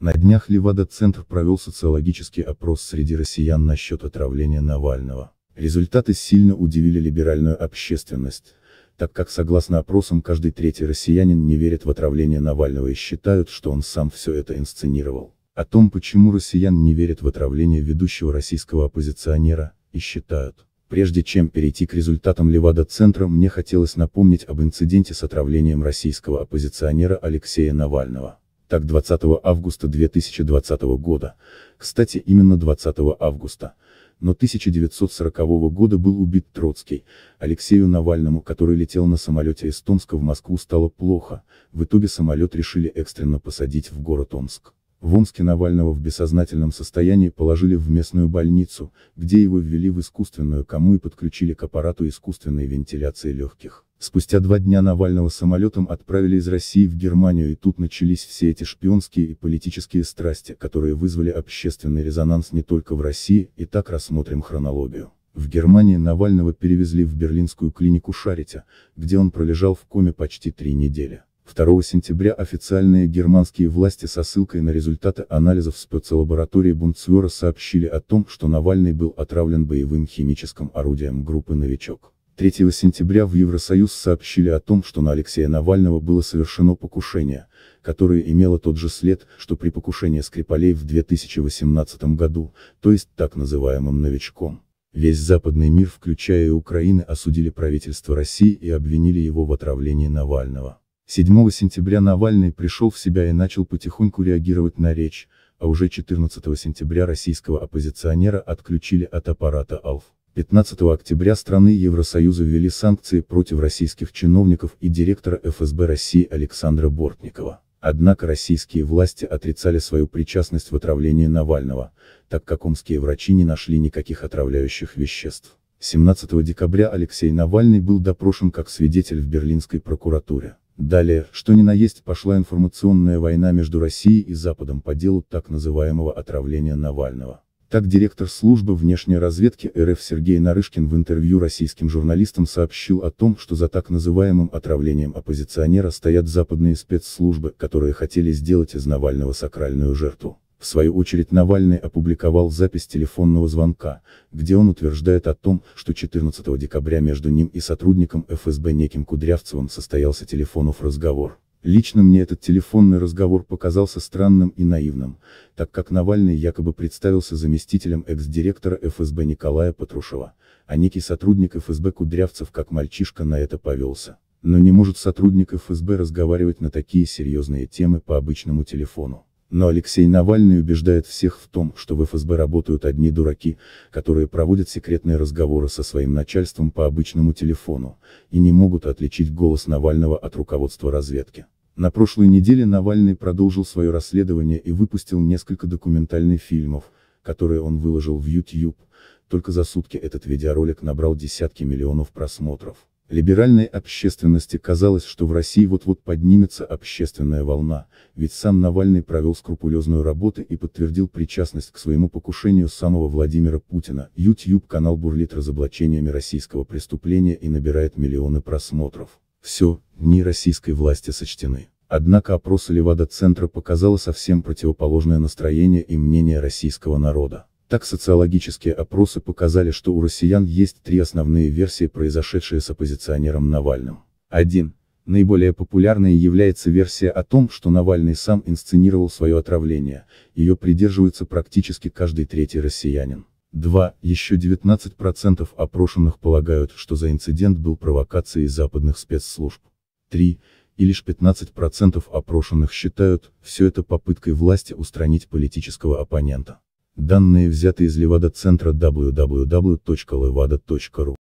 На днях Левада-центр провел социологический опрос среди россиян насчет отравления Навального. Результаты сильно удивили либеральную общественность, так как согласно опросам каждый третий россиянин не верит в отравление Навального и считают, что он сам все это инсценировал. О том, почему россиян не верят в отравление ведущего российского оппозиционера, и считают. Прежде чем перейти к результатам Левада-центра, мне хотелось напомнить об инциденте с отравлением российского оппозиционера Алексея Навального так 20 августа 2020 года, кстати именно 20 августа, но 1940 года был убит Троцкий, Алексею Навальному, который летел на самолете из Томска в Москву стало плохо, в итоге самолет решили экстренно посадить в город Омск. В Омске Навального в бессознательном состоянии положили в местную больницу, где его ввели в искусственную кому и подключили к аппарату искусственной вентиляции легких. Спустя два дня Навального самолетом отправили из России в Германию и тут начались все эти шпионские и политические страсти, которые вызвали общественный резонанс не только в России, и так рассмотрим хронологию. В Германии Навального перевезли в берлинскую клинику Шарите, где он пролежал в коме почти три недели. 2 сентября официальные германские власти со ссылкой на результаты анализов спецлаборатории Бунцвера сообщили о том, что Навальный был отравлен боевым химическим орудием группы «Новичок». 3 сентября в Евросоюз сообщили о том, что на Алексея Навального было совершено покушение, которое имело тот же след, что при покушении Скрипалей в 2018 году, то есть так называемым «новичком». Весь западный мир, включая и Украины, осудили правительство России и обвинили его в отравлении Навального. 7 сентября Навальный пришел в себя и начал потихоньку реагировать на речь, а уже 14 сентября российского оппозиционера отключили от аппарата АЛФ. 15 октября страны Евросоюза ввели санкции против российских чиновников и директора ФСБ России Александра Бортникова. Однако российские власти отрицали свою причастность в отравлении Навального, так как омские врачи не нашли никаких отравляющих веществ. 17 декабря Алексей Навальный был допрошен как свидетель в берлинской прокуратуре. Далее, что ни на есть, пошла информационная война между Россией и Западом по делу так называемого отравления Навального. Так директор службы внешней разведки РФ Сергей Нарышкин в интервью российским журналистам сообщил о том, что за так называемым отравлением оппозиционера стоят западные спецслужбы, которые хотели сделать из Навального сакральную жертву. В свою очередь Навальный опубликовал запись телефонного звонка, где он утверждает о том, что 14 декабря между ним и сотрудником ФСБ неким Кудрявцевым состоялся телефонов разговор. Лично мне этот телефонный разговор показался странным и наивным, так как Навальный якобы представился заместителем экс-директора ФСБ Николая Патрушева, а некий сотрудник ФСБ Кудрявцев как мальчишка на это повелся. Но не может сотрудник ФСБ разговаривать на такие серьезные темы по обычному телефону. Но Алексей Навальный убеждает всех в том, что в ФСБ работают одни дураки, которые проводят секретные разговоры со своим начальством по обычному телефону, и не могут отличить голос Навального от руководства разведки. На прошлой неделе Навальный продолжил свое расследование и выпустил несколько документальных фильмов, которые он выложил в YouTube, только за сутки этот видеоролик набрал десятки миллионов просмотров. Либеральной общественности казалось, что в России вот-вот поднимется общественная волна, ведь сам Навальный провел скрупулезную работу и подтвердил причастность к своему покушению самого Владимира Путина. YouTube канал бурлит разоблачениями российского преступления и набирает миллионы просмотров все, НИ российской власти сочтены. Однако опрос Левада-центра показало совсем противоположное настроение и мнение российского народа. Так социологические опросы показали, что у россиян есть три основные версии, произошедшие с оппозиционером Навальным. 1. Наиболее популярной является версия о том, что Навальный сам инсценировал свое отравление, ее придерживается практически каждый третий россиянин. 2. Еще 19% опрошенных полагают, что за инцидент был провокацией западных спецслужб. 3. И лишь 15% опрошенных считают, все это попыткой власти устранить политического оппонента. Данные взяты из Левада-центра www.levada.ru